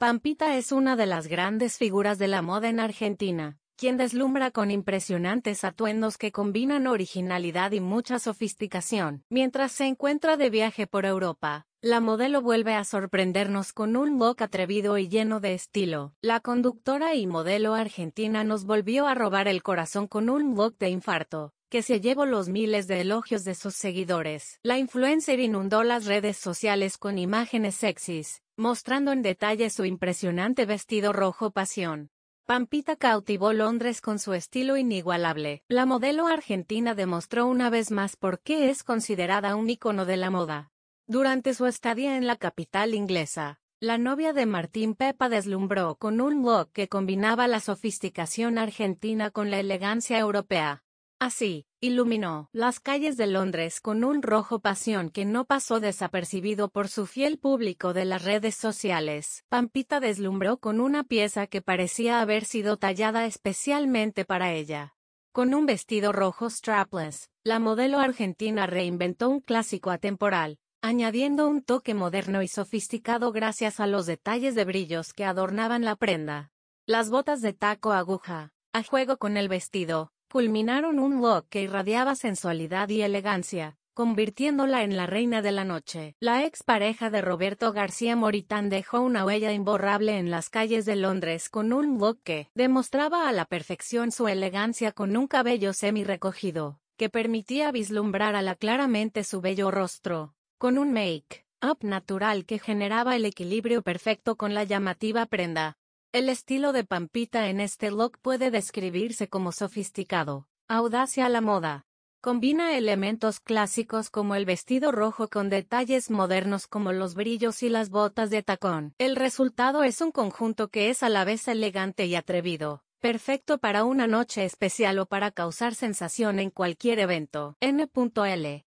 Pampita es una de las grandes figuras de la moda en Argentina, quien deslumbra con impresionantes atuendos que combinan originalidad y mucha sofisticación. Mientras se encuentra de viaje por Europa, la modelo vuelve a sorprendernos con un look atrevido y lleno de estilo. La conductora y modelo argentina nos volvió a robar el corazón con un look de infarto, que se llevó los miles de elogios de sus seguidores. La influencer inundó las redes sociales con imágenes sexys, mostrando en detalle su impresionante vestido rojo pasión. Pampita cautivó Londres con su estilo inigualable. La modelo argentina demostró una vez más por qué es considerada un ícono de la moda. Durante su estadía en la capital inglesa, la novia de Martín Pepa deslumbró con un look que combinaba la sofisticación argentina con la elegancia europea. Así, Iluminó las calles de Londres con un rojo pasión que no pasó desapercibido por su fiel público de las redes sociales. Pampita deslumbró con una pieza que parecía haber sido tallada especialmente para ella. Con un vestido rojo strapless, la modelo argentina reinventó un clásico atemporal, añadiendo un toque moderno y sofisticado gracias a los detalles de brillos que adornaban la prenda. Las botas de taco aguja, a juego con el vestido, Culminaron un look que irradiaba sensualidad y elegancia, convirtiéndola en la reina de la noche. La ex pareja de Roberto García Moritán dejó una huella imborrable en las calles de Londres con un look que demostraba a la perfección su elegancia con un cabello semi recogido, que permitía vislumbrar a la claramente su bello rostro, con un make-up natural que generaba el equilibrio perfecto con la llamativa prenda. El estilo de Pampita en este look puede describirse como sofisticado, audacia a la moda. Combina elementos clásicos como el vestido rojo con detalles modernos como los brillos y las botas de tacón. El resultado es un conjunto que es a la vez elegante y atrevido, perfecto para una noche especial o para causar sensación en cualquier evento. N.L.